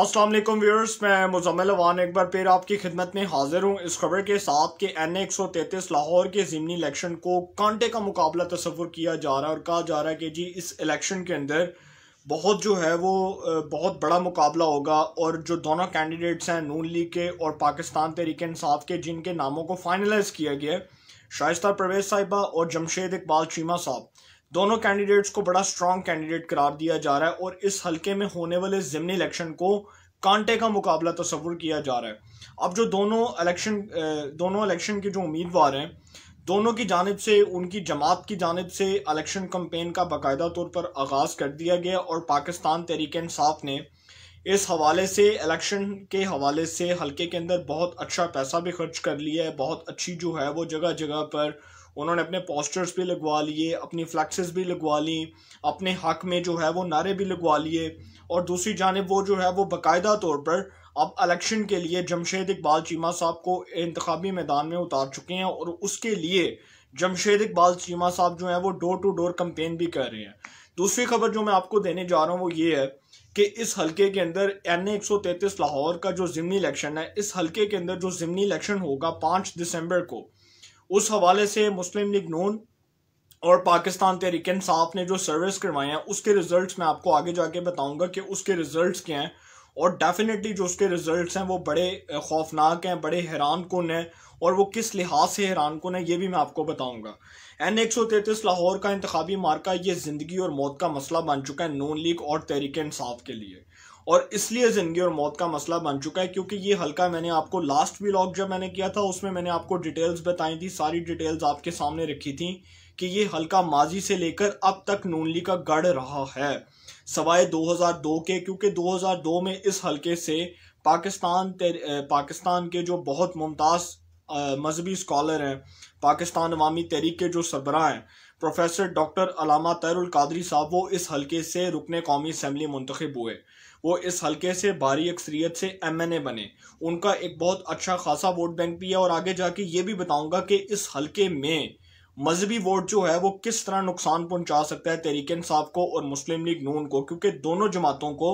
Aslam viewers मैं मुजम्मिल अवान एक बार फिर आपकी खिदमत में हाजिर हूँ इस खबर के साथ कि एन एक सौ तैतीस लाहौर के ज़िमनी इलेक्शन को कांटे का मुकाबला तस्वुर किया जा रहा है और कहा जा रहा है कि जी इस इलेक्शन के अंदर बहुत जो है वो बहुत बड़ा मुकाबला होगा और जो दोनों कैंडिडेट्स हैं नून लीग के और पाकिस्तान तहरीक इंसाफ के जिनके नामों को फाइनलाइज किया गया है शाइस्ता परवेज साहिबा और जमशेद इकबाल चीमा साहब दोनों कैंडिडेट्स को बड़ा स्ट्रांग कैंडिडेट करार दिया जा रहा है और इस हल्के में होने वाले ज़िमनी इलेक्शन को कांटे का मुकाबला तस्वुर किया जा रहा है अब जो दोनों इलेक्शन दोनों इलेक्शन के जो उम्मीदवार हैं दोनों की जानब से उनकी जमात की जानब से इलेक्शन कम्पेन का बाकायदा तौर पर आगाज़ कर दिया गया और पाकिस्तान तहरीक इंसाफ ने इस हवाले से इलेक्शन के हवाले से हल्के के अंदर बहुत अच्छा पैसा भी खर्च कर लिया है बहुत अच्छी जो है वो जगह जगह पर उन्होंने अपने पोस्टर्स भी लगवा लिए अपनी फ्लैक्सेस भी लगवा ली अपने हक में जो है वो नारे भी लगवा लिए और दूसरी जानब वो जो है वो बाकायदा तौर पर अब इलेक्शन के लिए जमशेद इकबाल चीमा साहब को इंतबी मैदान में उतार चुके हैं और उसके लिए जमशेद इकबाल चीमा साहब जो है वो डोर टू डोर कंपेन भी कर रहे हैं दूसरी खबर जो मैं आपको देने जा रहा हूँ वो ये है कि इस हलके के अंदर एन एक सौ तैंतीस लाहौर का जो ज़िमनी इलेक्शन है इस हलके के अंदर जो ज़मनी इलेक्शन होगा पाँच दिसंबर को उस हवाले से मुस्लिम लीग नून और पाकिस्तान तहरीक इंसाफ ने जो सर्विस करवाए हैं उसके रिजल्ट्स मैं आपको आगे जाके बताऊंगा कि उसके रिजल्ट्स क्या हैं और डेफिनेटली जो उसके रिजल्ट्स हैं वो बड़े खौफनाक हैं बड़े हैरान कन हैं और वो किस लिहाज से हैरान कन है ये भी मैं आपको बताऊंगा एन एक सौ तैतीस लाहौर का इंतबी मार्का ये ज़िंदगी और मौत का मसला बन चुका है नून लीग और तहरीक इंसाफ के लिए और इसलिए ज़िंदगी और मौत का मसला बन चुका है क्योंकि ये हल्का मैंने आपको लास्ट व्लॉग जब मैंने किया था उसमें मैंने आपको डिटेल्स बताई थी सारी डिटेल्स आपके सामने रखी थी कि ये हल्का माजी से लेकर अब तक नूनली का गढ़ रहा है सवाए 2002 के क्योंकि 2002 में इस हल्के से पाकिस्तान पाकिस्तान के जो बहुत मुमताज़ मजहबी स्कॉलर हैं पाकिस्तान अवामी तहरीक के जो सरबराह हैं प्रोफेसर डॉक्टर अलामा तैरुल कादरी साहब वो इस हल्के से रुकने कौमी असम्बली मुंतखब हुए वो इस हल्के से भारी अक्सरियत से एमएनए बने उनका एक बहुत अच्छा खासा वोट बैंक भी है और आगे जाके ये भी बताऊंगा कि इस हल्के में मजहबी वोट जो है वो किस तरह नुकसान पहुंचा सकता है तहरीक इंसाफ को और मुस्लिम लीग नून को क्योंकि दोनों जमातों को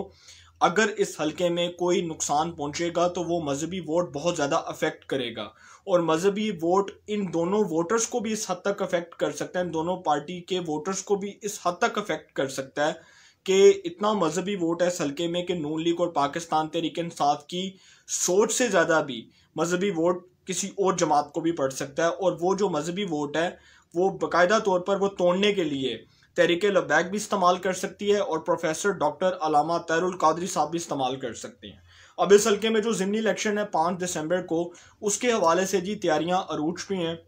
अगर इस हल्के में कोई नुकसान पहुंचेगा तो वो मजहबी वोट बहुत ज़्यादा अफेक्ट करेगा और मजहबी वोट इन दोनों वोटर्स को भी इस हद तक अफेक्ट कर सकता है इन दोनों पार्टी के वोटर्स को भी इस हद तक अफेक्ट कर सकता है कि इतना मजहबी वोट है इस हल्के में कि नून लीग और पाकिस्तान तहरीक इंसाफ की सोच से ज़्यादा भी मजहबी वोट किसी और जमात को भी पड़ सकता है और वो जो मजहबी वोट है वो बाकायदा तौर पर वो तोड़ने के लिए तहरीक लबैक भी इस्तेमाल कर सकती है और प्रोफेसर डॉक्टर अलामा तैरुल कादरी साहब भी इस्तेमाल कर सकते हैं अब इस हल्के में जो ज़िमनी इलेक्शन है पाँच दिसंबर को उसके हवाले से जी तैयारियाँ अरूज भी हैं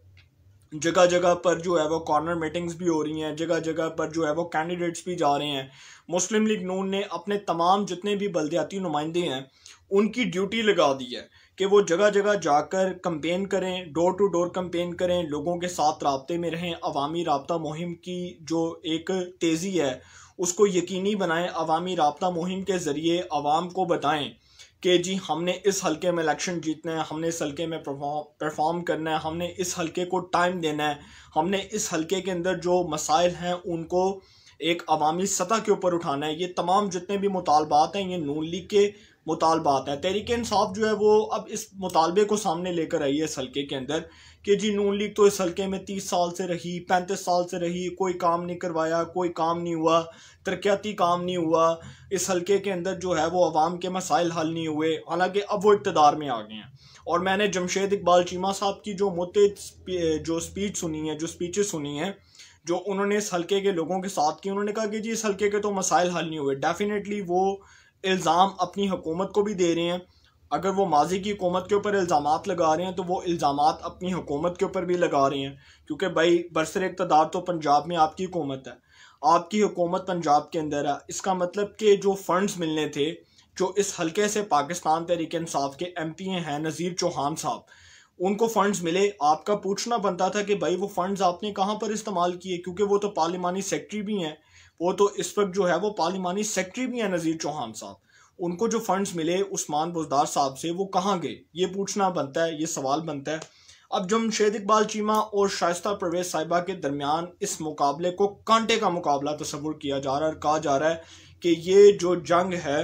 जगह जगह पर जो है वो कॉर्नर मीटिंग्स भी हो रही हैं जगह जगह पर जो है वो कैंडिडेट्स भी जा रहे हैं मुस्लिम लीग नून ने अपने तमाम जितने भी बलदयाती नुमाइंदे हैं उनकी ड्यूटी लगा दी है कि वो जगह जगह जाकर कंपेन करें डोर टू डोर कंपेन करें लोगों के साथ रबते में रहें अवामी रबता मुहिम की जो एक तेज़ी है उसको यकीनी बनाएं अवामी रबता मुहिम के ज़रिए आवाम को बताएं कि जी हमने इस हलके में इलेक्शन जीतना है हमने इस हलके में परफॉर्म करना है हमने इस हलके को टाइम देना है हमने इस हलके के अंदर जो मसाइल हैं उनको एक अवामी सतह के ऊपर उठाना है ये तमाम जितने भी मुतालबात हैं ये नून लीग के मुतालबात है तहरीक इंसाफ जो है वो अब इस मुतालबे को सामने लेकर आई है इस हल्के के अंदर कि जी नून लीग तो इस हल्के में तीस साल से रही पैंतीस साल से रही कोई काम नहीं करवाया कोई काम नहीं हुआ तरक्याती काम नहीं हुआ इस हल्के के अंदर जो है वो आवाम के मसाइल हल नहीं हुए हालांकि अब वो इकतदार में आ गए हैं और मैंने जमशेद इकबाल चीमा साहब की जो मुत जो स्पीच सुनी है जो स्पीचें सुनी हैं जो उन्होंने इस हल्के के लोगों के साथ की उन्होंने कहा कि जी इस हल्के के तो मसाइल हल नहीं हुए डेफिनेटली वो इल्ज़ाम अपनी हुकूमत को भी दे रहे हैं अगर वो माजी की हुकूमत के ऊपर इल्ज़ाम लगा रहे हैं तो वो इल्ज़ाम अपनी हुकूमत के ऊपर भी लगा रहे हैं क्योंकि भाई बरसर इकतदार तो पंजाब में आपकी हुकूमत है आपकी हुकूमत पंजाब के अंदर है इसका मतलब कि जो फंड्स मिलने थे जो इस हल्के से पाकिस्तान तहरीक इंसाफ के एम पी हैं नज़ीर चौहान साहब उनको फंड्स मिले आपका पूछना बनता था कि भाई वो फंड्स आपने कहाँ पर इस्तेमाल किए क्योंकि वो तो पार्लिमानी सेक्रेटरी भी हैं वो तो इस वक्त जो है वो पार्लिमानी सेक्रेटरी भी हैं नज़ीर चौहान साहब उनको जो फंड्स मिले उस्मान बुजदार साहब से वो कहाँ गए ये पूछना बनता है ये सवाल बनता है अब जमशेद इकबाल चीमा और शायस्ता परवेज साहिबा के दरमियान इस मुकाबले को कांटे का मुकाबला तस्वुर किया जा रहा है और कहा जा रहा है कि ये जो जंग है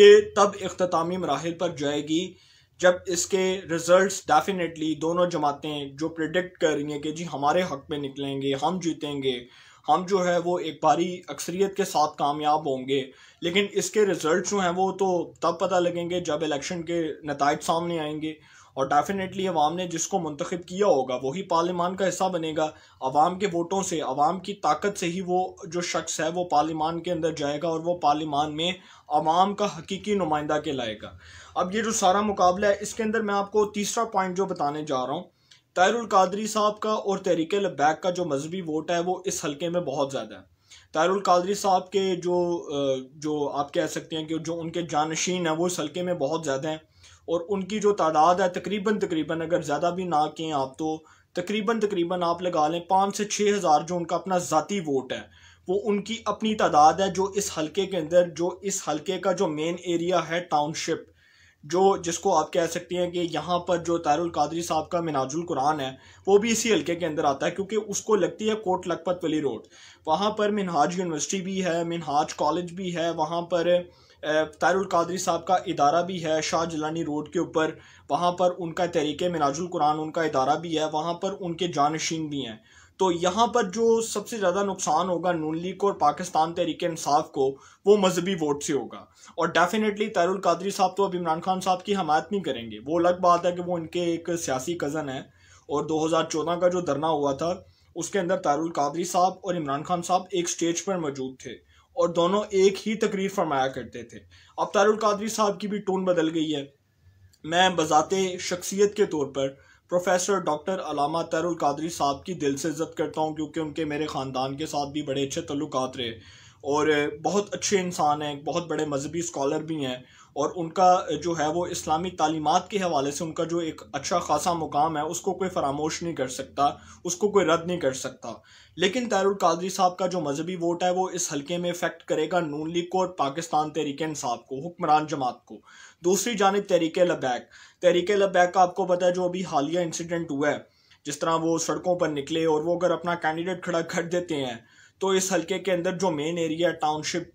ये तब अख्तामी मराहल पर जाएगी जब इसके रिजल्ट्स डेफिनेटली दोनों जमातें जो प्रिडिक्ट कर रही हैं कि जी हमारे हक में निकलेंगे हम जीतेंगे हम जो है वो एक भारी अक्सरियत के साथ कामयाब होंगे लेकिन इसके रिज़ल्ट जो हैं वो तो तब पता लगेंगे जब इलेक्शन के नतज सामने आएंगे और डेफिनेटली अवाम ने जिसको मंतखब किया होगा वही पार्लियामान का हिस्सा बनेगा अवाम के वोटों से अवाम की ताकत से ही वो जो शख्स है वो पार्लियामान के अंदर जाएगा और वो पार्लियामान में अवाम का हकीकी नुमाइंदा के लाएगा अब ये जो सारा मुकाबला है इसके अंदर मैं आपको तीसरा पॉइंट जो बताने जा रहा हूँ तायरुल कादरी साहब का और तहरीक लबैक का जो मजहबी वोट है वो इस हलके में बहुत ज़्यादा है तायरुल कादरी साहब के जो जो आप कह सकते हैं कि जो उनके जानशीन हैं वो इस हलके में बहुत ज़्यादा हैं और उनकी जो तादाद है तकरीबन तकरीबन अगर ज़्यादा भी ना कहें आप तो तकरीबन तकरीबन आप लगा लें पाँच से छः हज़ार जो उनका अपना ज़ाती वोट है वो उनकी अपनी तादाद है जो इस हलके के अंदर जो इस हलके का जो मेन एरिया है टाउनशिप जो जिसको आप कह सकते हैं कि यहाँ पर जो तारुल कादरी साहब का मिनाजुल कुरान है वो भी इसी हल्के के अंदर आता है क्योंकि उसको लगती है कोट लखपत वली रोड वहाँ पर मिनहाज यूनिवर्सिटी भी है मिनहाज कॉलेज भी है वहाँ पर तारुल कादरी साहब का इदारा भी है शाह जलानी रोड के ऊपर वहाँ पर उनका तहरीक मिनाजुल कुरान उनका इदारा भी है वहाँ पर उनके जानशीन भी हैं तो यहाँ पर जो सबसे ज़्यादा नुकसान होगा नून लीग को और पाकिस्तान तहरीक इंसाफ को वो मजहबी वोट से होगा और डेफिनेटली तैरुल कादरी साहब तो अब इमरान खान साहब की हमायत नहीं करेंगे वो अलग बात है कि वो इनके एक सियासी कज़न है और 2014 का जो धरना हुआ था उसके अंदर तारुल कादरी साहब और इमरान खान साहब एक स्टेज पर मौजूद थे और दोनों एक ही तकरीर फरमाया करते थे अब तारुल कादरी साहब की भी टोन बदल गई है मैं बजाते शख्सियत के तौर पर प्रोफेसर डॉक्टर अलामा तरुल कादरी साहब की दिल से इज़्ज़त करता हूँ क्योंकि उनके मेरे ख़ानदान के साथ भी बड़े अच्छे तल्लक़ रहे और बहुत अच्छे इंसान हैं बहुत बड़े मजहबी स्कॉलर भी हैं और उनका जो है वो इस्लामी तालीमत के हवाले से उनका जो एक अच्छा खासा मुकाम है उसको कोई फरामोश नहीं कर सकता उसको कोई रद्द नहीं कर सकता लेकिन तैरुल कादरी साहब का जो मजहबी वोट है वो इस हल्के में इफेक्ट करेगा नून लीग को और पाकिस्तान तहरीक साहब को हुक्मरान जमात को दूसरी जानब तहरीक लबैक तहरीक लबैक का आपको पता है जो अभी हालिया इंसिडेंट हुआ है जिस तरह वो सड़कों पर निकले और वो अगर अपना कैंडिडेट खड़ा कर देते हैं तो इस हल्के के अंदर जो मेन एरिया टाउनशिप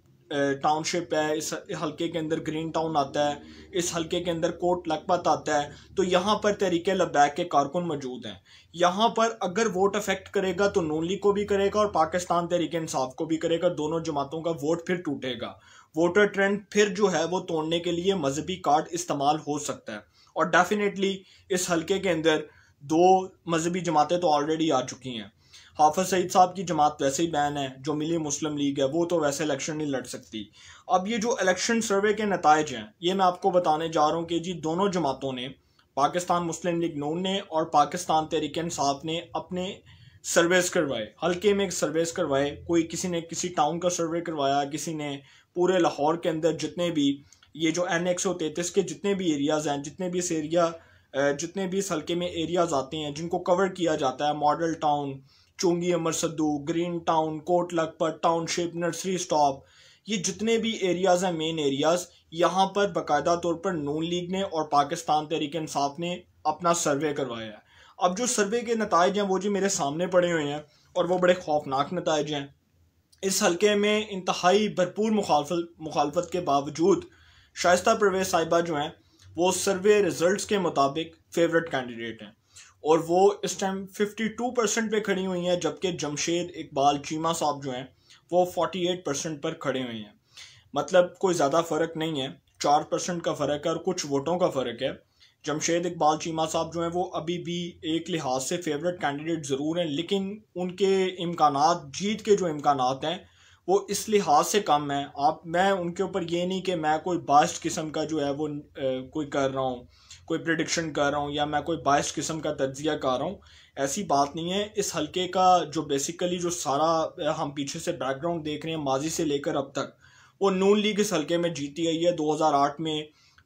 टाउनशिप है इस हल्के के अंदर ग्रीन टाउन आता है इस हल्के के अंदर कोट लखपत आता है तो यहाँ पर तहरीक लबैक के कारकुन मौजूद हैं यहाँ पर अगर वोट अफेक्ट करेगा तो नून लीग को भी करेगा और पाकिस्तान तहरीक इंसाफ को भी करेगा दोनों जमातों का वोट फिर टूटेगा वोटर ट्रेंड फिर जो है वो तोड़ने के लिए मजहबी कार्ड इस्तेमाल हो सकता है और डेफिनेटली इस हलके के अंदर दो मजहबी जमातें तो ऑलरेडी आ चुकी हैं हाफज सईद साहब की जमात वैसे ही बैन है जो मिली मुस्लिम लीग है वो तो वैसे इलेक्शन नहीं लड़ सकती अब ये जो इलेक्शन सर्वे के नतज हैं ये मैं आपको बताने जा रहा हूँ कि जी दोनों जमातों ने पाकिस्तान मुस्लिम लीग नून ने और पाकिस्तान तहरीक साहब ने अपने सर्वेस करवाए हल्के में सर्वेस करवाए कोई किसी ने किसी टाउन का सर्वे करवाया किसी ने पूरे लाहौर के अंदर जितने भी ये जो एन एक सौ थे के जितने भी एरियाज़ हैं जितने भी इस एरिया जितने भी इस हल्के में एरियाज़ आते हैं जिनको कवर किया जाता है Model Town Chungi Amar Sidhu Green Town Kot Lakhpat Township nursery stop ये जितने भी एरियाज़ हैं मेन एरियाज़ यहाँ पर बाकायदा तौर पर नून लीग ने और पाकिस्तान तहरीक इंसाफ ने अपना सर्वे करवाया है अब जो सर्वे के नतज हैं वो जी मेरे सामने पड़े हुए हैं और वो बड़े खौफनाक नतज हैं इस हल्के में इंतहाई भरपूर मुखालफत मुखालफत के बावजूद शायस्ता परवेज साहिबा जो हैं वो सर्वे रिजल्ट्स के मुताबिक फेवरेट कैंडिडेट हैं और वो इस टाइम 52 परसेंट पर खड़ी हुई हैं जबकि जमशेद इकबाल चीमा साहब जो हैं वो 48 परसेंट पर खड़े हुए हैं मतलब कोई ज़्यादा फ़र्क नहीं है चार परसेंट का फ़र्क है और कुछ वोटों का फ़र्क है जमशेद इकबाल चीमा साहब जो हैं वो अभी भी एक लिहाज से फेवरेट कैंडिडेट ज़रूर हैं लेकिन उनके इम्कान जीत के जो इम्कान हैं वो इस लिहाज से कम हैं आप मैं उनके ऊपर ये नहीं कि मैं कोई बास्ट किस्म का जो है वो ए, कोई कर रहा हूँ कोई प्रडिक्शन कर रहा हूँ या मैं कोई बास्ट किस्म का तजिया कर रहा हूँ ऐसी बात नहीं है इस हल्के का जो बेसिकली जो सारा हम पीछे से बैकग्राउंड देख रहे हैं माजी से लेकर अब तक वो नून लीग इस हल्के में जीती गई है दो में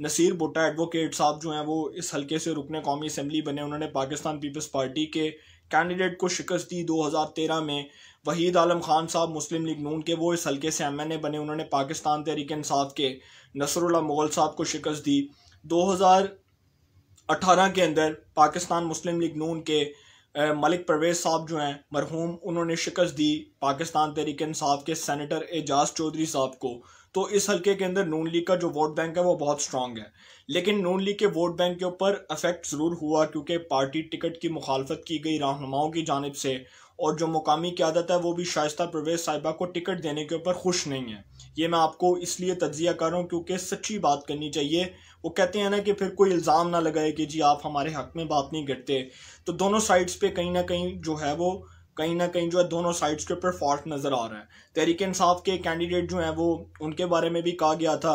नसीर भुट्टा एडवोकेट साहब जो हैं वो इस हल्के से रुकने कौमी असम्बली बने उन्होंने पाकिस्तान पीपल्स पार्टी के कैंडिडेट को शिकस्त दी 2013 में वहीद आलम खान साहब मुस्लिम लीग नून के वो इस हल्के से एम एन ए बने उन्होंने पाकिस्तान तहरीक इंसाफ के नसरुल्ला मुगल साहब को शिकस्त दी 2018 के अंदर पाकिस्तान मुस्लिम लीग नून के मलिक परवेज साहब जो हैं मरहूम उन्होंने शिकस्त दी पाकिस्तान तहरीक इंसाफ के सैनिटर एजाज चौधरी साहब को तो इस हल्के के अंदर नून लीग का जो वोट बैंक है वो बहुत स्ट्रांग है लेकिन नून लीग के वोट बैंक के ऊपर अफेक्ट ज़रूर हुआ क्योंकि पार्टी टिकट की मुखालफत की गई रहनुमाओं की जानब से और जो मुकामी क्यादत है वो भी शाइस्ता परवेज साहिबा को टिकट देने के ऊपर खुश नहीं है ये मैं आपको इसलिए तजिया कर रहा हूँ क्योंकि सच्ची बात करनी चाहिए वो कहते हैं ना कि फिर कोई इल्ज़ाम ना लगाए कि जी आप हमारे हक में बात नहीं करते तो दोनों साइड्स पे कहीं ना कहीं जो है वो कहीं ना कहीं जो है दोनों साइड्स के ऊपर फॉल्ट नज़र आ रहा है तहरीक इंसाफ के कैंडिडेट जो हैं वो उनके बारे में भी कहा गया था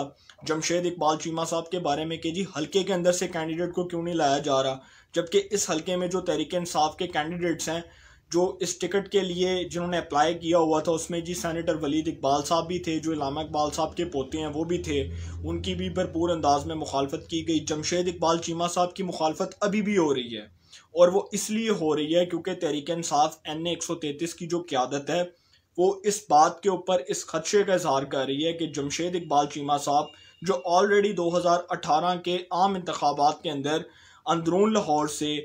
जमशेद इकबाल चीमा साहब के बारे में कि जी हल्के के अंदर से कैंडिडेट को क्यों नहीं लाया जा रहा जबकि इस हल्के में जो तहरीक इंसाफ के कैंडिडेट्स हैं जो इस टिकट के लिए जिन्होंने अप्लाई किया हुआ था उसमें जी सैनिटर वलीद इकबाल साहब भी थे जो इलामा इकबाल साहब के पोते हैं वो भी थे उनकी भी भरपूर अंदाज में मुखालफत की गई जमशेद इकबाल चीमा साहब की मुखालफत अभी भी हो रही है और वो इसलिए हो रही है क्योंकि तहरीक इंसाफ एन ए एक सौ तैतीस की जो क्यादत है वो इस बात के ऊपर इस खदशे का इजहार कर रही है कि जमशेद इकबाल चीमा साहब जो ऑलरेडी दो हज़ार अठारह के आम इंतबात के अंदर अंदरून लाहौर से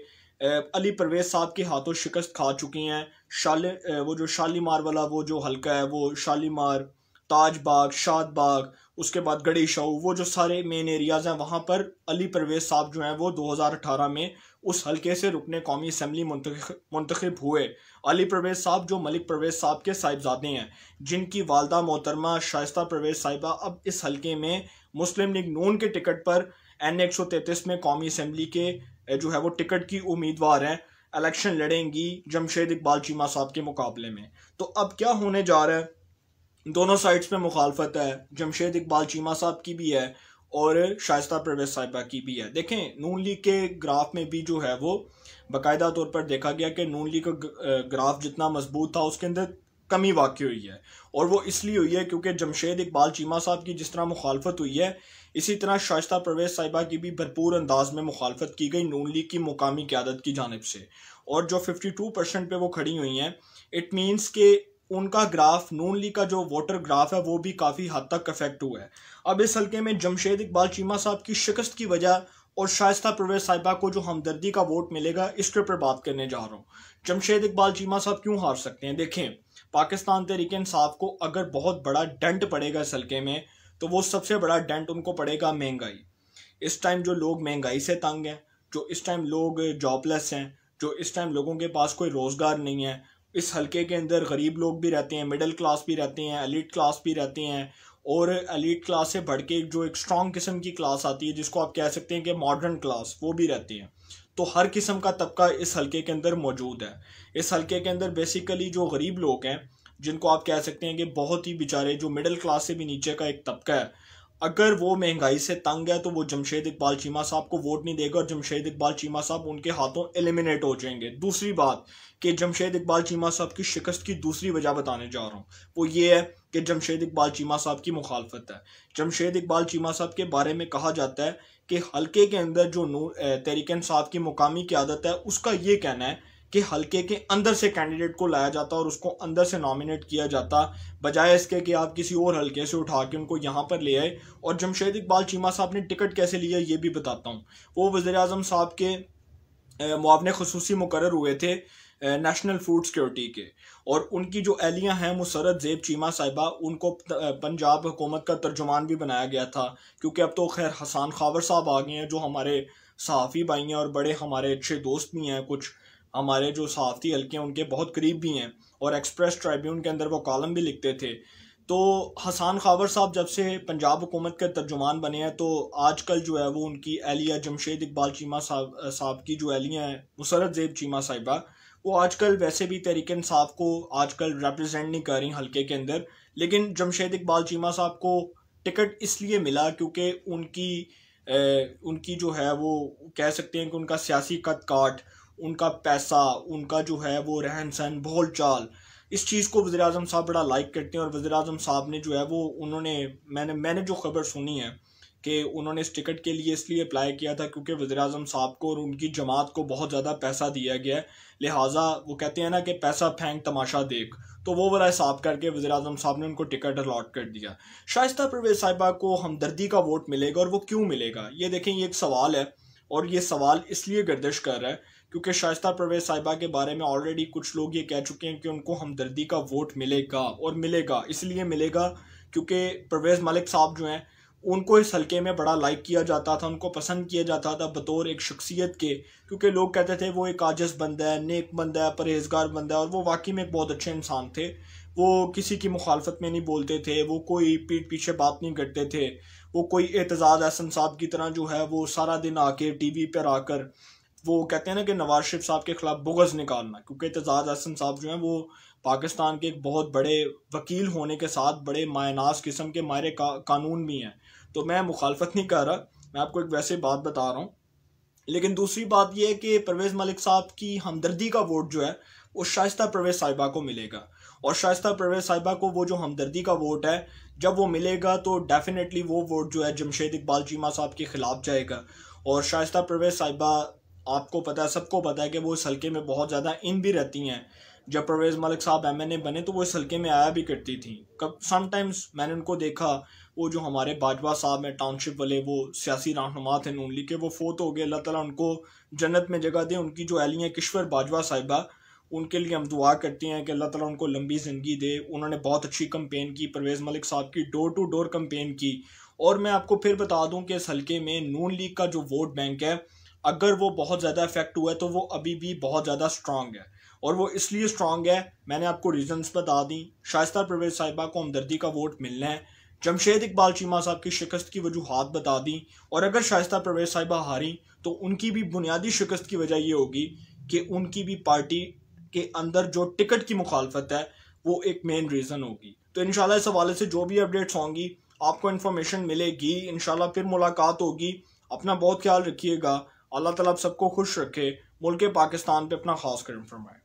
अली परवेज साहब के हाथों शिकस्त खा चुकी हैं शाली वो जो शालीमार वाला वो जो हल्का है वो शालीमार ताज बाग शाद बाग उसके बाद गड़ी शाहू वो जो सारे मेन एरियाज़ हैं वहाँ पर अली परवेज़ साहब जो हैं वो 2018 में उस हल्के से रुकने कौमी असम्बली मंतखब हुए अली परवेज़ साहब जो मलिक परवेज़ साहब के साहिबजादे हैं जिनकी वालदा मोहतरमा शाइस्ता परवेज़ साहिबा अब इस हल्के में मुस्लिम लीग नून के टिकट पर एन एक सौ में कौमी असम्बली के जो है वो टिकट की उम्मीदवार हैं इलेक्शन लड़ेंगी जमशेद इकबाल चीमा साहब के मुकाबले में तो अब क्या होने जा रहा है दोनों साइड्स पे मुखालफत है जमशेद इकबाल चीमा साहब की भी है और शाइस्ता परवेज साहिबा की भी है देखें नून लीग के ग्राफ में भी जो है वो बाकायदा तौर पर देखा गया कि नून लीग का ग्राफ जितना मजबूत था उसके अंदर कमी वाकई हुई है और वो इसलिए हुई है क्योंकि जमशेद इकबाल चीमा साहब की जिस तरह मुखालफत हुई है इसी तरह शाइस्ता परवेज साहिबा की भी भरपूर अंदाज में मुखालफत की गई नून लीग की मुकामी क्यादत की जानब से और जो फिफ्टी टू परसेंट पर वो खड़ी हुई हैं इट मीन्स के उनका ग्राफ नून लीग का जो वोटर ग्राफ है वो भी काफ़ी हद तक अफेक्ट हुआ है अब इस हल्के में जमशेद इकबाल चीमा साहब की शिकस्त की वजह और शाइस्ता प्रवेश साहिबा को जो हमदर्दी का वोट मिलेगा इसके ऊपर बात करने जा रहा हूँ जमशेद इकबाल चीमा साहब क्यों हार सकते हैं देखें पाकिस्तान तहरीक इंसाफ को अगर बहुत बड़ा डेंट पड़ेगा इस हल्के में तो वो सबसे बड़ा डेंट उनको पड़ेगा महंगाई इस टाइम जो लोग महंगाई से तंग हैं जो इस टाइम लोग जॉबलेस हैं जो इस टाइम लोगों के पास कोई रोज़गार नहीं है इस हलके के अंदर गरीब लोग भी रहते हैं मिडिल क्लास भी रहते हैं एलिट क्लास भी रहते हैं और एलिट क्लास से बढ़ के जो एक स्ट्रॉन्ग किस्म की क्लास आती है जिसको आप कह सकते हैं कि मॉडर्न क्लास वो भी रहती है तो हर किस्म का तबका इस हलके के अंदर मौजूद है इस हलके के अंदर बेसिकली जो गरीब लोग हैं जिनको आप कह सकते हैं कि बहुत ही बेचारे जो मिडिल क्लास से भी नीचे का एक तबका है अगर वो महंगाई से तंग है तो वो जमशेद इकबाल चीमा साहब को वोट नहीं देगा और जमशेद इकबाल चीमा साहब उनके हाथों एलिमिनेट हो जाएंगे दूसरी बात कि जमशेद इकबाल चीमा साहब की शिकस्त की दूसरी वजह बताने जा रहा हूँ वो ये है कि जमशेद इकबाल चीमा साहब की मुखालफत है जमशेद इकबाल चीमा साहब के बारे में कहा जाता है कि हल्के के अंदर जो तहरीक साहब की मुकामी क्यादत है उसका ये कहना है के हल्के के अंदर से कैंडिडेट को लाया जाता और उसको अंदर से नॉमिनेट किया जाता बजाय इसके कि आप किसी और हल्के से उठा के उनको यहाँ पर ले आए और जमशेद इकबाल चीमा साहब ने टिकट कैसे लिया ये भी बताता हूँ वो वज़ी अजम साहब के मुआवन खसूस मुकर हुए थे नेशनल फूड सिक्योरिटी के और उनकी जो एहलियाँ हैं मुसरत जेब चीमा साहिबा उनको पंजाब हुकूमत का तर्जुमान भी बनाया गया था क्योंकि अब तो खैर हसान खावर साहब आ गए हैं जो हमारे सहाफ़ी भाई हैं और बड़े हमारे अच्छे दोस्त भी हैं कुछ हमारे जो साथी हल्के हैं उनके बहुत करीब भी हैं और एक्सप्रेस ट्राइब्यून के अंदर वो कॉलम भी लिखते थे तो हसान खावर साहब जब से पंजाब हुकूमत के तर्जुमान बने हैं तो आज कल जो है वो उनकी एहलिया जमशेद इकबाल चीमा साहब साहब की जो एहलियाँ हैं मुसरत जेब चीमा साहिबा वो आजकल वैसे भी तहरीक साहब को आजकल रिप्रेजेंट नहीं कर रही हल्के के अंदर लेकिन जमशेद इकबाल चीमा साहब को टिकट इसलिए मिला क्योंकि उनकी ए, उनकी जो है वो कह सकते हैं कि उनका सियासी कद काट उनका पैसा उनका जो है वो रहन सहन बोल चाल इस चीज़ को वज़ी अजम साहब बड़ा लाइक करते हैं और वज़ी अजम साहब ने जो है वो उन्होंने मैंने मैंने जो खबर सुनी है कि उन्होंने इस टिकट के लिए इसलिए अप्लाई किया था क्योंकि वज़ी अजम साहब को और उनकी जमात को बहुत ज़्यादा पैसा दिया गया है लिहाजा वो कहते हैं ना कि पैसा फेंक तमाशा देख तो वो वाला हिसाब करके वजी अजम साहब ने उनको टिकट अलाट कर दिया शाइस्ता परवेज साहिबा को हमदर्दी का वोट मिलेगा और वो क्यों मिलेगा ये देखें ये एक सवाल है और ये सवाल इसलिए गर्दिश कर रहा है क्योंकि शाइस्ता परवेज साहिबा के बारे में ऑलरेडी कुछ लोग ये कह चुके हैं कि उनको हमदर्दी का वोट मिलेगा और मिलेगा इसलिए मिलेगा क्योंकि परवेज़ मलिक साहब जो हैं उनको इस हल्के में बड़ा लाइक किया जाता था उनको पसंद किया जाता था बतौर एक शख्सियत के क्योंकि लोग कहते थे वो एक आजस बंदा है नेक बंदा है परहेजगार बंदा है और वो वाकई में एक बहुत अच्छे इंसान थे वो किसी की मुखालफत में नहीं बोलते थे वो कोई पीठ पीछे बात नहीं करते थे वो कोई एतजाज़ एहसन साहब की तरह जो है वो सारा दिन आके टी वी पर आकर वो कहते हैं ना कि नवाज शरीफ साहब के ख़िलाफ़ बुगज़ निकालना क्योंकि एतजाज़ एहसन साहब जो हैं वो पाकिस्तान के एक बहुत बड़े वकील होने के साथ बड़े मायनास किस्म के मायरे का, कानून भी हैं तो मैं मुखालफत नहीं कर रहा मैं आपको एक वैसे बात बता रहा हूँ लेकिन दूसरी बात यह है कि परवेज़ मलिक साहब की हमदर्दी का वोट जो है वो शाइस्ता परवेज़ साहिबा को मिलेगा और शाइस्ता परवेज़ साहिबा को वो जो हमदर्दी का वोट है जब वो मिलेगा तो डेफिनेटली वो वोट जो है जमशेद इकबाल चीमा साहब के ख़िलाफ़ जाएगा और शायस्ता परवेज साहिबा आपको पता है सबको पता है कि वो इस हल्के में बहुत ज़्यादा इन भी रहती हैं जब परवेज़ मलिक साहब एम एन ए बने तो वो इस हल्के में आया भी करती थी कब समटाइम्स मैंने उनको देखा वो जो हमारे बाजवा साहब हैं टाउनशिप वाले वो सियासी रहनुमा थे नून लीग के वो फोत हो गए अल्लाह ताला उनको जन्नत में जगह दें उनकी जो एहलियाँ किश्वर बाजवा साहिबा उनके लिए हम दुआ करते हैं कि अल्लाह ताला उनको लंबी ज़िंदगी दे उन्होंने बहुत अच्छी कम्पेन की परवेज़ मलिक साहब की डोर टू डोर कम्पेन की और मैं आपको फिर बता दूं कि इस हल्के में नून लीग का जो वोट बैंक है अगर वो बहुत ज़्यादा इफेक्ट हुआ है तो वो अभी भी बहुत ज़्यादा स्ट्रांग है और वो इसलिए स्ट्रांग है मैंने आपको रीजंस बता दी शाइस्ता परवेज साहिबा को हमदर्दी का वोट मिलना है जमशेद इकबाल चीमा साहब की शिकस्त की वजूहत बता दी और अगर शाइस्ता परवेज साहिबा हारी तो उनकी भी बुनियादी शिकस्त की वजह ये होगी कि उनकी भी पार्टी के अंदर जो टिकट की मुखालफत है वो एक मेन रीज़न होगी तो इन इस हवाले से जो भी अपडेट्स होंगी आपको इन्फॉर्मेशन मिलेगी इन फिर मुलाकात होगी अपना बहुत ख्याल रखिएगा अल्लाह तला आप सबको खुश रखे मुल्क पाकिस्तान पर अपना खास कर फरमाए